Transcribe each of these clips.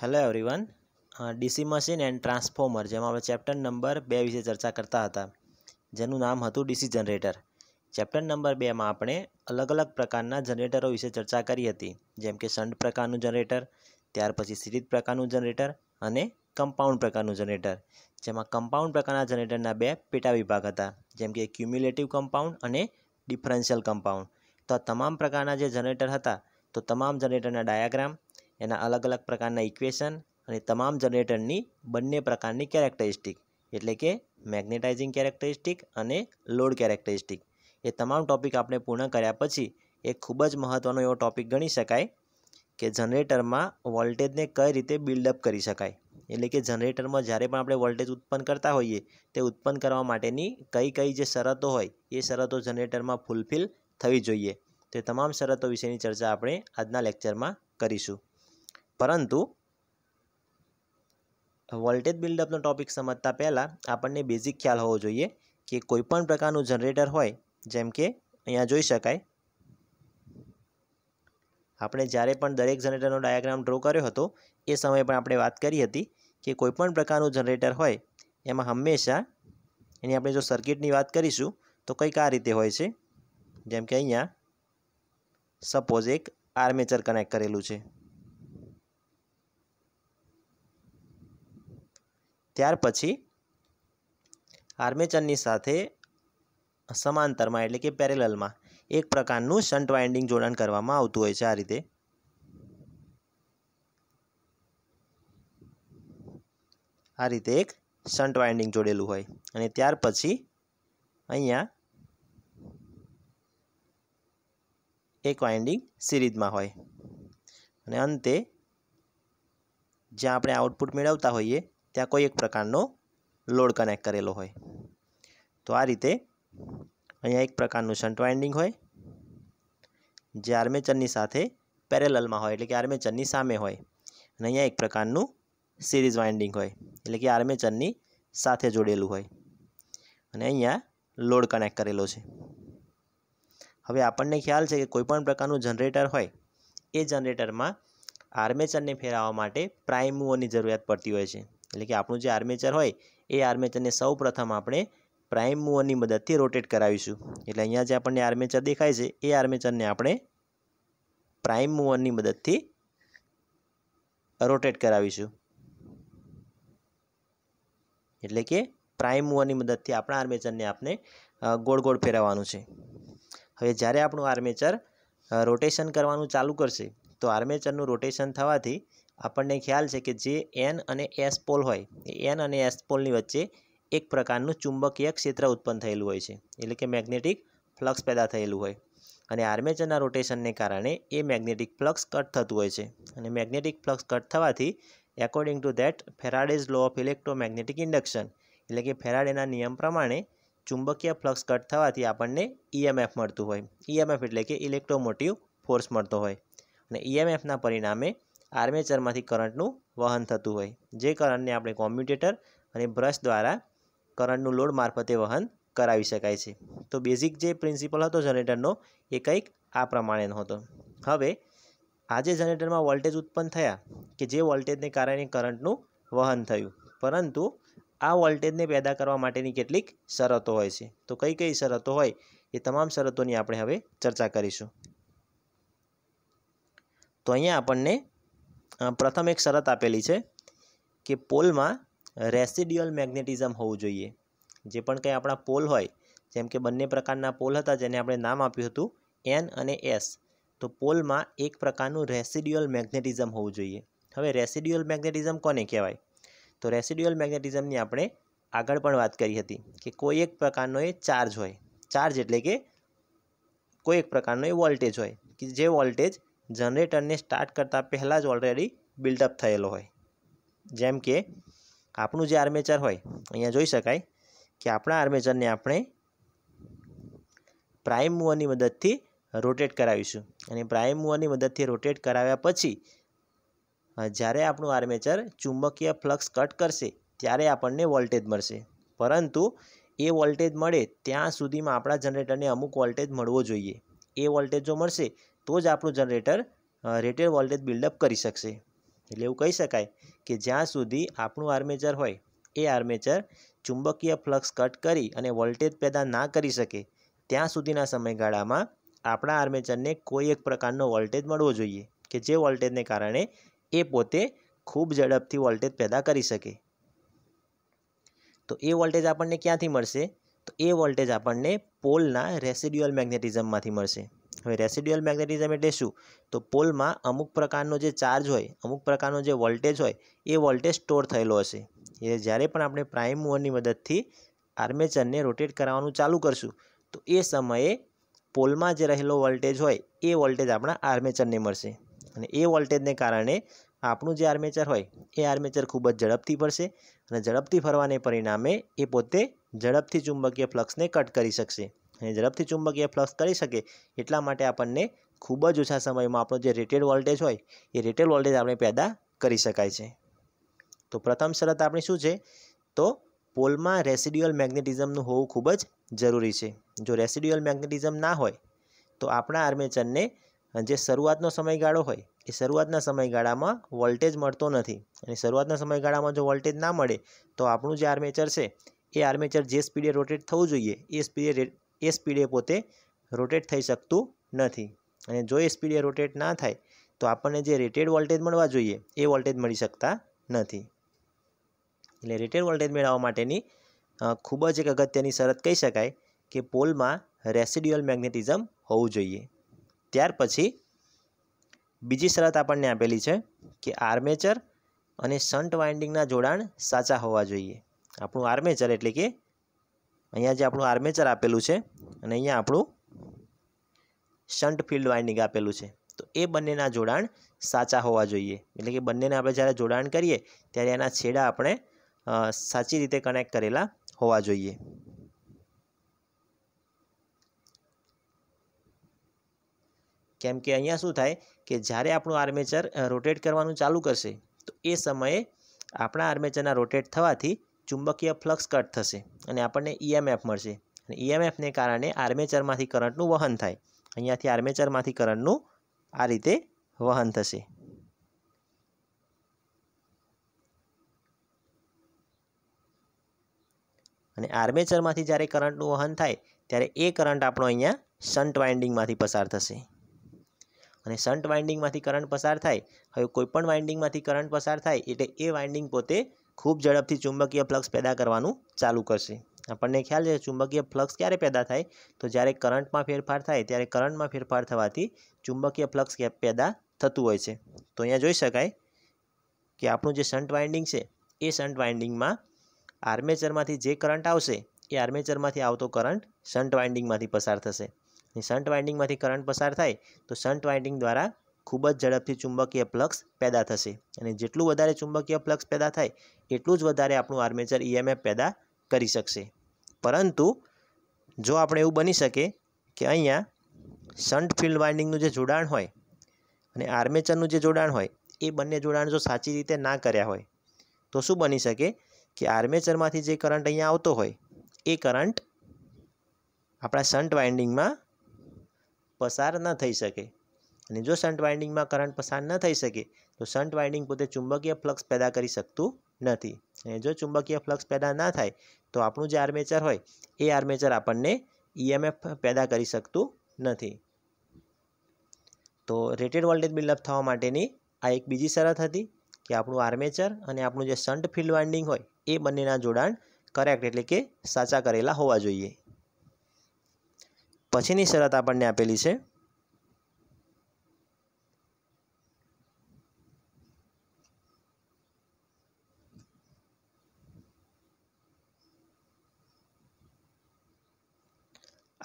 Hello everyone DC machine and transformer જેમાં આપણે chapter number બે વિશે ચર્ચા કરતા હતા જેનું નામ હતું ડીસી જનરેટર ચેપ્ટર નંબર બેમાં આપણે અલગ અલગ પ્રકારના જનરેટરો વિશે ચર્ચા કરી હતી જેમ કે સંડ પ્રકારનું જનરેટર ત્યાર પછી સિરીઝ પ્રકારનું જનરેટર અને કમ્પાઉન્ડ પ્રકારનું જનરેટર જેમાં કમ્પાઉન્ડ પ્રકારના જનરેટરના બે પેટા વિભાગ હતા જેમ કે ક્યુમ્યુલેટિવ કમ્પાઉન્ડ અને ડિફરન્શિયલ કમ્પાઉન્ડ તો આ તમામ પ્રકારના જે જનરેટર હતા તો તમામ જનરેટરના ડાયાગ્રામ એના અલગ અલગ પ્રકારના ઇક્વેશન અને તમામ જનરેટરની બંને પ્રકારની કેરેક્ટરિસ્ટિક એટલે કે મેગ્નેટાઇઝિંગ કેરેક્ટરિસ્ટિક અને લોડ કેરેક્ટરિસ્ટિક એ તમામ ટૉપિક આપણે પૂર્ણ કર્યા પછી એ ખૂબ જ મહત્ત્વનો એવો ટૉપિક ગણી શકાય કે જનરેટરમાં વોલ્ટેજને કઈ રીતે બિલ્ડઅપ કરી શકાય એટલે કે જનરેટરમાં જ્યારે પણ આપણે વોલ્ટેજ ઉત્પન્ન કરતા હોઈએ તે ઉત્પન્ન કરવા માટેની કઈ કઈ જે શરતો હોય એ શરતો જનરેટરમાં ફૂલફિલ થવી જોઈએ તે તમામ શરતો વિશેની ચર્ચા આપણે આજના લેક્ચરમાં કરીશું પરંતુ વોલ્ટેજ બિલ્ડઅપનો ટોપિક સમજતા પહેલાં આપણને બેઝિક ખ્યાલ હોવો જોઈએ કે કોઈપણ પ્રકારનું જનરેટર હોય જેમ કે અહીંયા જોઈ શકાય આપણે જ્યારે પણ દરેક જનરેટરનો ડાયાગ્રામ ડ્રો કર્યો હતો એ સમયે પણ આપણે વાત કરી હતી કે કોઈપણ પ્રકારનું જનરેટર હોય એમાં હંમેશા એની આપણે જો સર્કિટની વાત કરીશું તો કંઈક આ રીતે હોય છે જેમ કે અહીંયા સપોઝ એક આર્મેચર કનેક્ટ કરેલું છે ત્યાર પછી આર્મેચરની સાથે સમાંતરમાં એટલે કે પેરેલલમાં એક પ્રકારનું શન્ટ વાઇન્ડિંગ જોડાણ કરવામાં આવતું હોય છે આ રીતે આ રીતે એક શન્ટ વાઇન્ડિંગ જોડેલું હોય અને ત્યાર પછી અહીંયા એક વાઇન્ડિંગ સિરીઝમાં હોય અને અંતે જ્યાં આપણે આઉટપુટ મેળવતા હોઈએ ત્યાં કોઈ એક પ્રકારનો લોડ કનેક્ટ કરેલો હોય તો આ રીતે અહીંયા એક પ્રકારનું શન્ટ વાઇન્ડિંગ હોય જે આર્મેચરની સાથે પેરેલલમાં હોય એટલે કે આર્મેચરની સામે હોય અને અહીંયા એક પ્રકારનું સિરીઝ વાઇન્ડિંગ હોય એટલે કે આર્મેચરની સાથે જોડેલું હોય અને અહીંયા લોડ કનેક્ટ કરેલો છે હવે આપણને ખ્યાલ છે કે કોઈપણ પ્રકારનું જનરેટર હોય એ જનરેટરમાં આર્મેચરને ફેરવવા માટે પ્રાઇમુઓની જરૂરિયાત પડતી હોય છે એટલે કે આપણું જે આર્મેચર હોય એ આર્મેચરને સૌ આપણે પ્રાઇમ મૂવરની મદદથી રોટેટ કરાવીશું એટલે અહીંયા જે આપણને આર્મેચર દેખાય છે એ આર્મેચરને આપણે પ્રાઇમ મૂવરની મદદથી રોટેટ કરાવીશું એટલે કે પ્રાઇમ મૂવરની મદદથી આપણા આર્મેચરને આપણે ગોળ ગોળ ફેરવવાનું છે હવે જ્યારે આપણું આર્મેચર રોટેશન કરવાનું ચાલુ કરશે તો આર્મેચરનું રોટેશન થવાથી આપણને ખ્યાલ છે કે જે એન અને એસ પોલ હોય એ એન અને એસ પોલની વચ્ચે એક પ્રકારનું ચુંબકીય ક્ષેત્ર ઉત્પન્ન થયેલું હોય છે એટલે કે મેગ્નેટિક ફ્લક્સ પેદા થયેલું હોય અને આર્મેચરના રોટેશનને કારણે એ મેગ્નેટિક ફ્લક્સ કટ થતું હોય છે અને મેગ્નેટિક ફ્લક્સ કટ થવાથી according to that Faraday's law of electromagnetic induction એટલે કે ફેરાડેના નિયમ પ્રમાણે ચુંબકીય ફ્લક્સ કટ થવાથી આપણને ઈએમએફ e મળતું હોય ઈએમએફ e એટલે કે ઇલેક્ટ્રોમોટિવ ફોર્સ મળતો હોય અને ઈએમએફના e પરિણામે આર્મેચરમાંથી કરંટનું વહન થતું હોય જે કરંટને આપણે કોમ્યુટેટર અને બ્રશ દ્વારા કરંટનું લોડ મારફતે વહન કરાવી શકાય છે તો બેઝિક જે પ્રિન્સિપલ હતો જનરેટરનો એ કંઈક આ પ્રમાણેનો હતો હવે આજે જનરેટરમાં વોલ્ટેજ ઉત્પન્ન થયા કે જે વોલ્ટેજને કારણે કરંટનું વહન થયું પરંતુ આ વોલ્ટેજને પેદા કરવા માટેની કેટલીક શરતો હોય છે તો કઈ કઈ શરતો હોય એ તમામ શરતોની આપણે હવે ચર્ચા કરીશું તો અહીંયા આપણને પ્રથમ એક શરત આપેલી છે કે પોલમાં રેસિડ્યુઅલ મેગ્નેટિઝમ હોવું જોઈએ જે પણ કંઈ આપણા પોલ હોય જેમ કે બંને પ્રકારના પોલ હતા જેને આપણે નામ આપ્યું હતું એન અને એસ તો પોલમાં એક પ્રકારનું રેસિડ્યુઅલ મેગ્નેટિઝમ હોવું જોઈએ હવે રેસિડ્યુઅલ મેગ્નેટિઝમ કોને કહેવાય તો રેસિડ્યુઅલ મેગ્નેટિઝમની આપણે આગળ પણ વાત કરી હતી કે કોઈ એક પ્રકારનો એ ચાર્જ હોય ચાર્જ એટલે કે કોઈ એક પ્રકારનો એ વોલ્ટેજ હોય કે જે વોલ્ટેજ જનરેટરને સ્ટાર્ટ કરતાં પહેલાં જ ઓલરેડી બિલ્ડઅપ થયેલો હોય જેમ કે આપણું જે આર્મેચર હોય અહીંયા જોઈ શકાય કે આપણા આર્મેચરને આપણે પ્રાઇમ મૂવરની મદદથી રોટેટ કરાવીશું અને પ્રાઇમ મૂવરની મદદથી રોટેટ કરાવ્યા પછી જ્યારે આપણું આર્મેચર ચુંબકીય ફ્લક્સ કટ કરશે ત્યારે આપણને વોલ્ટેજ મળશે પરંતુ એ વોલ્ટેજ મળે ત્યાં સુધીમાં આપણા જનરેટરને અમુક વોલ્ટેજ મળવો જોઈએ એ વોલ્ટેજ જો મળશે તો જ આપણું જનરેટર રેટેડ વોલ્ટેજ બિલ્ડઅપ કરી શકશે એટલે એવું કહી શકાય કે જ્યાં સુધી આપણું આર્મેચર હોય એ આર્મેચર ચુંબકીય ફ્લક્સ કટ કરી અને વોલ્ટેજ પેદા ના કરી શકે ત્યાં સુધીના સમયગાળામાં આપણા આર્મેચરને કોઈ એક પ્રકારનો વોલ્ટેજ મળવો જોઈએ કે જે વોલ્ટેજને કારણે એ પોતે ખૂબ ઝડપથી વોલ્ટેજ પેદા કરી શકે તો એ વોલ્ટેજ આપણને ક્યાંથી મળશે તો એ વોલ્ટેજ આપણને પોલના રેસિડ્યુઅલ મેગ્નેટિઝમમાંથી મળશે હવે રેસિડ્યુઅલ મેગ્નેટિઝમ એટલે શું તો પોલમાં અમુક પ્રકારનો જે ચાર્જ હોય અમુક પ્રકારનો જે વોલ્ટેજ હોય એ વોલ્ટેજ સ્ટોર થયેલો હશે એ જ્યારે પણ આપણે પ્રાઇમ મૂવરની મદદથી આર્મેચરને રોટેટ કરાવવાનું ચાલુ કરશું તો એ સમયે પોલમાં જે રહેલો વોલ્ટેજ હોય એ વોલ્ટેજ આપણા આર્મેચરને મળશે અને એ વોલ્ટેજને કારણે આપણું જે આર્મેચર હોય એ આર્મેચર ખૂબ જ ઝડપથી ફરશે અને ઝડપથી ફરવાને પરિણામે એ પોતે ઝડપથી ચુંબકીય ફ્લક્સને કટ કરી શકશે અને ઝડપથી ચુંબકીય ફ્લક્સ કરી શકે એટલા માટે આપણને ખૂબ જ ઓછા સમયમાં આપણો જે રેટેડ વોલ્ટેજ હોય એ રેટેડ વોલ્ટેજ આપણે પેદા કરી શકાય છે તો પ્રથમ શરત આપણી શું છે તો પોલમાં રેસિડ્યુઅલ મેગ્નેટિઝમનું હોવું ખૂબ જ જરૂરી છે જો રેસિડ્યુઅલ મેગ્નેટિઝમ ના હોય તો આપણા આર્મેચરને જે શરૂઆતનો સમયગાળો હોય એ શરૂઆતના સમયગાળામાં વોલ્ટેજ મળતો નથી અને શરૂઆતના સમયગાળામાં જો વોલ્ટેજ ના મળે તો આપણું જે આર્મેચર છે એ આર્મેચર જે સ્પીડે રોટેટ થવું જોઈએ એ સ્પીડે એ સ્પીડે પોતે રોટેટ થઈ શકતું નથી અને જો એ સ્પીડે રોટેટ ના થાય તો આપણને જે રેટેડ વોલ્ટેજ મળવા જોઈએ એ વોલ્ટેજ મળી શકતા નથી એટલે રેટેડ વોલ્ટેજ મેળવવા માટેની ખૂબ જ એક અગત્યની શરત કહી શકાય કે પોલમાં રેસિડ્યુઅલ મેગ્નેટિઝમ હોવું જોઈએ ત્યાર પછી બીજી શરત આપણને આપેલી છે કે આર્મેચર અને સન્ટ વાઇન્ડિંગના જોડાણ સાચા હોવા જોઈએ આપણું આર્મેચર એટલે કે અહીંયા જે આપણું આર્મેચર આપેલું છે અને અહીંયા આપણું શન્ટ ફિલ્ડ વાઇન્ડિંગ આપેલું છે તો એ બંનેના જોડાણ સાચા હોવા જોઈએ એટલે કે બંનેને આપણે જ્યારે જોડાણ કરીએ ત્યારે એના છેડા આપણે સાચી રીતે કનેક્ટ કરેલા હોવા જોઈએ કેમ કે અહીંયા શું થાય કે જ્યારે આપણું આર્મેચર રોટેટ કરવાનું ચાલુ કરશે તો એ સમયે આપણા આર્મેચરના રોટેટ થવાથી ચુંબકીય ફ્લક્સ કટ થશે અને આપણને ઈએમએફ મળશે અને ઈએમએફને કારણે આર્મેચરમાંથી કરંટનું વહન થાય અહીંયાથી આર્મેચરમાંથી કરંટનું આ રીતે વહન થશે અને આર્મેચરમાંથી જ્યારે કરંટનું વહન થાય ત્યારે એ કરંટ આપણો અહીંયા શન્ટ વાઇન્ડિંગમાંથી પસાર થશે અને શન્ટ વાઇન્ડિંગમાંથી કરંટ પસાર થાય હવે કોઈપણ વાઇન્ડિંગમાંથી કરંટ પસાર થાય એટલે એ વાઇન્ડિંગ પોતે ખૂબ ઝડપથી ચુંબકીય ફ્લક્સ પેદા કરવાનું ચાલુ કરશે આપણને ખ્યાલ છે ચુંબકીય ફ્લક્સ ક્યારે પેદા થાય તો જ્યારે કરંટમાં ફેરફાર થાય ત્યારે કરંટમાં ફેરફાર થવાથી ચુંબકીય ફ્લક્સ પેદા થતું હોય છે તો અહીંયા જોઈ શકાય કે આપણું જે સન્ટ વાઇન્ડિંગ છે એ સન્ટ વાઇન્ડિંગમાં આર્મેચરમાંથી જે કરંટ આવશે એ આર્મેચરમાંથી આવતો કરંટ સન્ટ વાઇન્ડિંગમાંથી પસાર થશે સન્ટ વાઇન્ડિંગમાંથી કરંટ પસાર થાય તો સન્ટ વાઇન્ડિંગ દ્વારા ખૂબ જ ઝડપથી ચુંબકીય પ્લક્સ પેદા થશે અને જેટલું વધારે ચુંબકીય ફ્લક્સ પેદા થાય એટલું જ વધારે આપણું આર્મેચર ઈએમએફ પેદા કરી શકશે પરંતુ જો આપણે એવું બની શકે કે અહીંયા સન્ટ ફિલ્ડ વાઇન્ડિંગનું જે જોડાણ હોય અને આર્મેચરનું જે જોડાણ હોય એ બંને જોડાણ જો સાચી રીતે ના કર્યા હોય તો શું બની શકે કે આર્મેચરમાંથી જે કરંટ અહીંયા આવતો હોય એ કરંટ આપણા સન્ટ વાઇન્ડિંગમાં પસાર ન થઈ શકે અને જો શન્ટ વાઇન્ડિંગમાં કરંટ પસાર ન થઈ શકે તો શન્ટ વાઇન્ડિંગ પોતે ચુંબકીય ફ્લક્સ પેદા કરી શકતું નથી અને જો ચુંબકીય ફ્લક્સ પેદા ના થાય તો આપણું જે આર્મેચર હોય એ આર્મેચર આપણને ઈએમએફ e પેદા કરી શકતું નથી તો રેટેડ વોલ્ટેજ બિલ્ડઅપ થવા માટેની આ એક બીજી શરત હતી કે આપણું આર્મેચર અને આપણું જે શન્ટ ફિલ્ડ વાઇન્ડિંગ હોય એ બંનેના જોડાણ કરેક્ટ એટલે કે સાચા કરેલા હોવા જોઈએ પછીની શરત આપણને આપેલી છે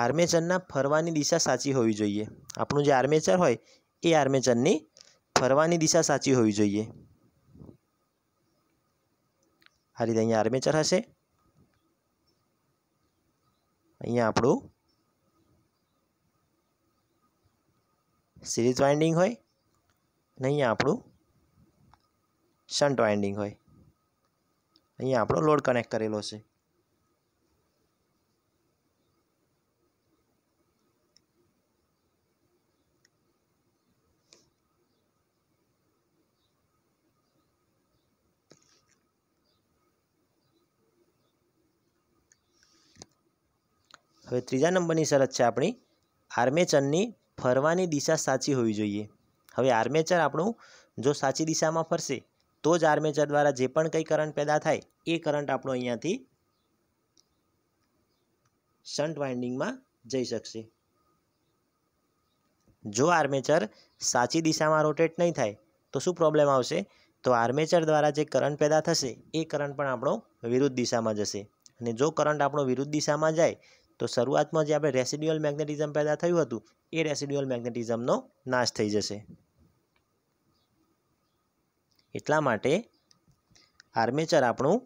આર્મેચરના ફરવાની દિશા સાચી હોવી જોઈએ આપણું જે આર્મેચર હોય એ આર્મેચરની ફરવાની દિશા સાચી હોવી જોઈએ આ રીતે અહીંયા આર્મેચર હશે અહીંયા આપણું સિરીઝ વાઇન્ડિંગ હોય અને અહીંયા આપણું શન્ટ વાઇન્ડિંગ હોય અહીંયા આપણો લોડ કનેક્ટ કરેલો છે હવે ત્રીજા નંબરની શરત છે આપણી આર્મેચરની ફરવાની દિશા સાચી હોવી જોઈએ હવે આર્મેચર આપણું જો સાચી દિશામાં ફરશે તો જ આર્મેચર દ્વારા જે પણ કંઈ કરંટ પેદા થાય એ કરંટ આપણો અહીંયાથી શન્ટ વાઇન્ડિંગમાં જઈ શકશે જો આર્મેચર સાચી દિશામાં રોટેટ નહીં થાય તો શું પ્રોબ્લેમ આવશે તો આર્મેચર દ્વારા જે કરંટ પેદા થશે એ કરંટ પણ આપણો વિરુદ્ધ દિશામાં જશે અને જો કરંટ આપણો વિરુદ્ધ દિશામાં જાય તો શરૂઆતમાં જે આપણે રેસિડ્યુઅલ મેગ્નેટિઝમ પેદા થયું હતું એ રેસિડ્યુઅલ મેગ્નેટિઝમનો નાશ થઈ જશે એટલા માટે આર્મેચર આપણું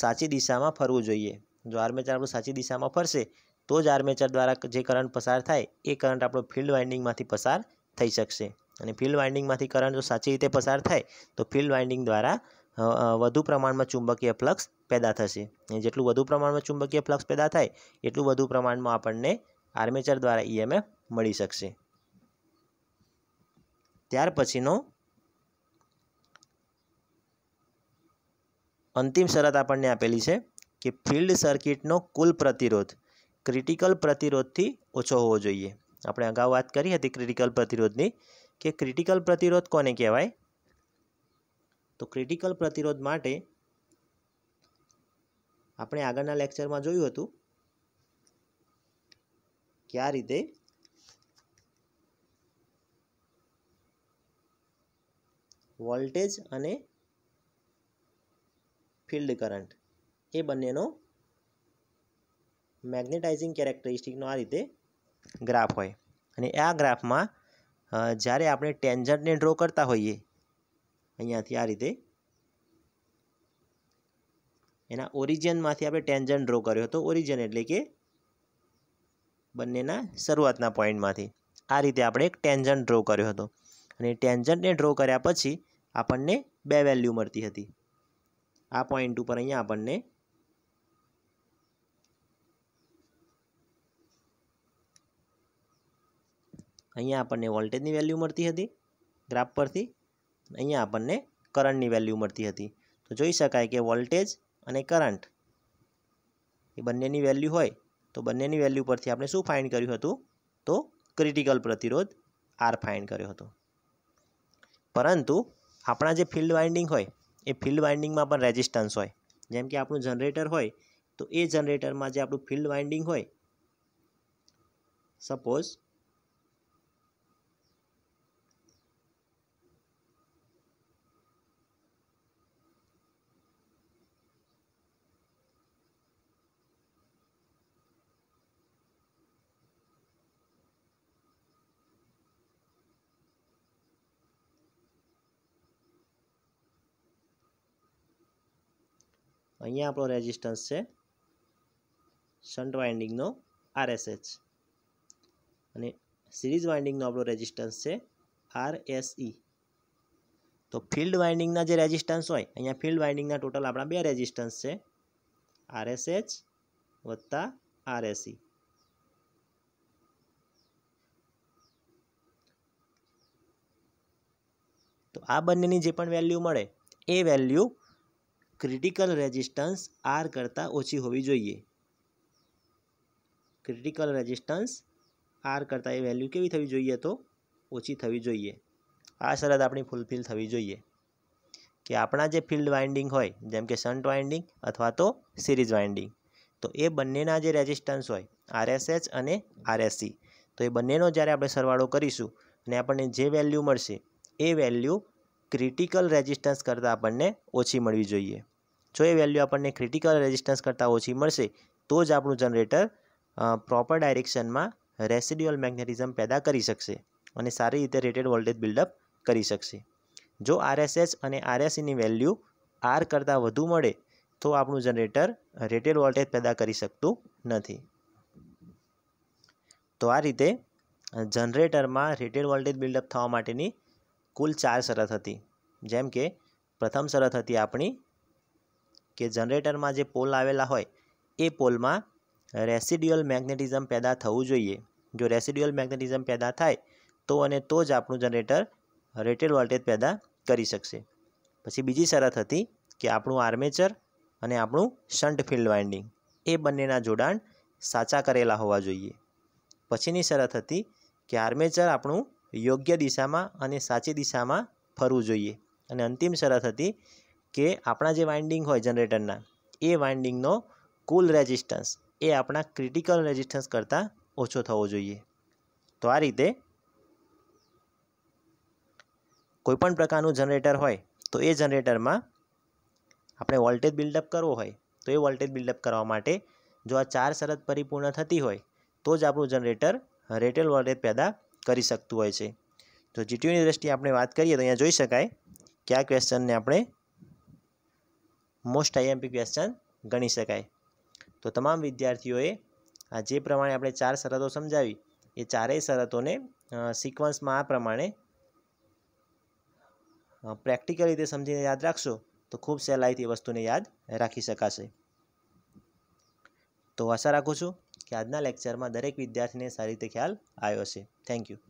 સાચી દિશામાં ફરવું જોઈએ જો આર્મેચર આપણું સાચી દિશામાં ફરશે તો જ આર્મેચર દ્વારા જે કરંટ પસાર થાય એ કરંટ આપણો ફિલ્ડ વાઇન્ડિંગમાંથી પસાર થઈ શકશે અને ફિલ્ડ વાઇન્ડિંગમાંથી કરંટ જો સાચી રીતે પસાર થાય તો ફિલ્ડ વાઇન્ડિંગ દ્વારા વધુ પ્રમાણમાં ચુંબકીય ફ્લક્સ પેદા થશે જેટલું વધુ પ્રમાણમાં ચુંબકીય ફ્લક્સ પેદા થાય એટલું વધુ પ્રમાણમાં આપણને આર્મેચર દ્વારા ઈએમએફ મળી શકશે ત્યાર પછીનો અંતિમ શરત આપણને આપેલી છે કે ફિલ્ડ સર્કિટનો કુલ પ્રતિરોધ ક્રિટિકલ પ્રતિરોધથી ઓછો હોવો જોઈએ આપણે અગાઉ વાત કરી હતી ક્રિટિકલ પ્રતિરોધની કે ક્રિટિકલ પ્રતિરોધ કોને કહેવાય તો ક્રિટિકલ પ્રતિરોધ માટે આપણે આગળના લેક્ચરમાં જોયું હતું કે રીતે વોલ્ટેજ અને ફિલ્ડ કરંટ એ બંનેનો મેગ્નેટાઇઝિંગ કેરેક્ટરિસ્ટિકનો આ રીતે ગ્રાફ હોય અને આ ગ્રાફમાં જ્યારે આપણે ટેન્જરને ડ્રો કરતા હોઈએ અહીંયાથી આ રીતે એના ઓરિજિનમાંથી આપણે ટેન્જન ડ્રો કર્યો હતો ઓરિજિન એટલે કે બંનેના શરૂઆતના પોઈન્ટમાંથી આ રીતે આપણે એક ટેન્જન ડ્રો કર્યો હતો અને ટેન્જનને ડ્રો કર્યા પછી આપણને બે વેલ્યુ મળતી હતી આ પોઈન્ટ ઉપર અહીંયા આપણને અહીંયા આપણને વોલ્ટેજની વેલ્યુ મળતી હતી ગ્રાફ પરથી અહીંયા આપણને કરંટની વેલ્યુ મળતી હતી તો જોઈ શકાય કે વોલ્ટેજ અને કરંટ એ બંનેની વેલ્યુ હોય તો બંનેની વેલ્યુ પરથી આપણે શું ફાઇન્ડ કર્યું હતું તો ક્રિટિકલ પ્રતિરોધ આર ફાઇન્ડ કર્યો હતો પરંતુ આપણા જે ફિલ્ડ વાઇન્ડિંગ હોય એ ફિલ્ડ વાઇન્ડિંગમાં પણ રેઝિસ્ટન્સ હોય જેમ કે આપણું જનરેટર હોય તો એ જનરેટરમાં જે આપણું ફિલ્ડ વાઇન્ડિંગ હોય સપોઝ અહીંયા આપણો રેઝિસ્ટન્સ છે શન્ટ વાઇન્ડિંગનો આરએસએચ અને સિરીઝ વાઇન્ડિંગનો આપણો રેઝિસ્ટન્સ છે આર આરએસઈ e. તો ફિલ્ડ વાઇન્ડિંગના જે રેઝિસ્ટન્સ હોય અહીંયા ફિલ્ડ વાઇન્ડિંગના ટોટલ આપણા બે રેઝિસ્ટન્સ છે આરએસએચ વત્તા આરએસઈ e. તો આ બંનેની જે પણ વેલ્યુ મળે એ વેલ્યુ ક્રિટિકલ રેઝિસ્ટન્સ આર કરતાં ઓછી હોવી જોઈએ ક્રિટિકલ રેઝિસ્ટન્સ આર કરતાં એ વેલ્યુ કેવી થવી જોઈએ તો ઓછી થવી જોઈએ આ શરત આપણી ફૂલફિલ થવી જોઈએ કે આપણા જે ફિલ્ડ વાઇન્ડિંગ હોય જેમ કે શન્ટ વાઇન્ડિંગ અથવા તો સિરીઝ વાઇન્ડિંગ તો એ બંનેના જે રેઝિસ્ટન્સ હોય આરએસએચ અને આરએસસી તો એ બંનેનો જ્યારે આપણે સરવાળો કરીશું અને આપણને જે વેલ્યુ મળશે એ વેલ્યુ ક્રિટિકલ રેઝિસ્ટન્સ કરતાં આપણને ઓછી મળવી જોઈએ જો એ વેલ્યુ આપણને ક્રિટિકલ રેઝિસ્ટન્સ કરતાં ઓછી મળશે તો જ આપણું જનરેટર પ્રોપર ડાયરેક્શનમાં રેસિડ્યુઅલ મેગ્નેટિઝમ પેદા કરી શકશે અને સારી રીતે રેટેડ વોલ્ટેજ બિલ્ડઅપ કરી શકશે જો આરએસએસ અને આરએસસીની e વેલ્યુ આર કરતાં વધુ મળે તો આપણું જનરેટર રેટેડ વોલ્ટેજ પેદા કરી શકતું નથી તો આ રીતે જનરેટરમાં રેટેડ વોલ્ટેજ બિલ્ડઅપ થવા માટેની કુલ ચાર શરત હતી જેમ કે પ્રથમ શરત હતી આપણી કે જનરેટરમાં જે પોલ આવેલા હોય એ પોલમાં રેસિડ્યુઅલ મેગ્નેટિઝમ પેદા થવું જોઈએ જો રેસિડ્યુઅલ મેગ્નેટિઝમ પેદા થાય તો અને તો જ આપણું જનરેટર રેટેડ વોલ્ટેજ પેદા કરી શકશે પછી બીજી શરત હતી કે આપણું આર્મેચર અને આપણું શન્ટ ફિલ્ડ વાઇન્ડિંગ એ બંનેના જોડાણ સાચા કરેલા હોવા જોઈએ પછીની શરત હતી કે આર્મેચર આપણું યોગ્ય દિશામાં અને સાચી દિશામાં ફરવું જોઈએ અને અંતિમ શરત હતી કે આપણા જે વાઇન્ડિંગ હોય જનરેટરના એ વાઇન્ડિંગનો કુલ રેઝિસ્ટન્સ એ આપણા ક્રિટિકલ રેઝિસ્ટન્સ કરતાં ઓછો થવો જોઈએ તો આ રીતે કોઈપણ પ્રકારનું જનરેટર હોય તો એ જનરેટરમાં આપણે વોલ્ટેજ બિલ્ડઅપ કરવો હોય તો એ વોલ્ટેજ બિલ્ડઅપ કરવા માટે જો આ ચાર શરત પરિપૂર્ણ થતી હોય તો જ આપણું જનરેટર રેટેલ વોલ્ટેજ પેદા કરી શકતું હોય છે તો જીટીયુની દ્રષ્ટિએ આપણે વાત કરીએ તો અહીંયા જોઈ શકાય કે આ ક્વેશ્ચનને આપણે મોસ્ટ આઈએમપી ક્વેશ્ચન ગણી શકાય તો તમામ વિદ્યાર્થીઓએ આ જે પ્રમાણે આપણે ચાર શરતો સમજાવી એ ચારેય શરતોને સિક્વન્સમાં આ પ્રમાણે પ્રેક્ટિકલ રીતે સમજીને યાદ રાખશો તો ખૂબ સહેલાઈથી વસ્તુને યાદ રાખી શકાશે તો આશા રાખું છું કે આજના લેક્ચરમાં દરેક વિદ્યાર્થીને સારી રીતે ખ્યાલ આવ્યો છે થેન્ક યુ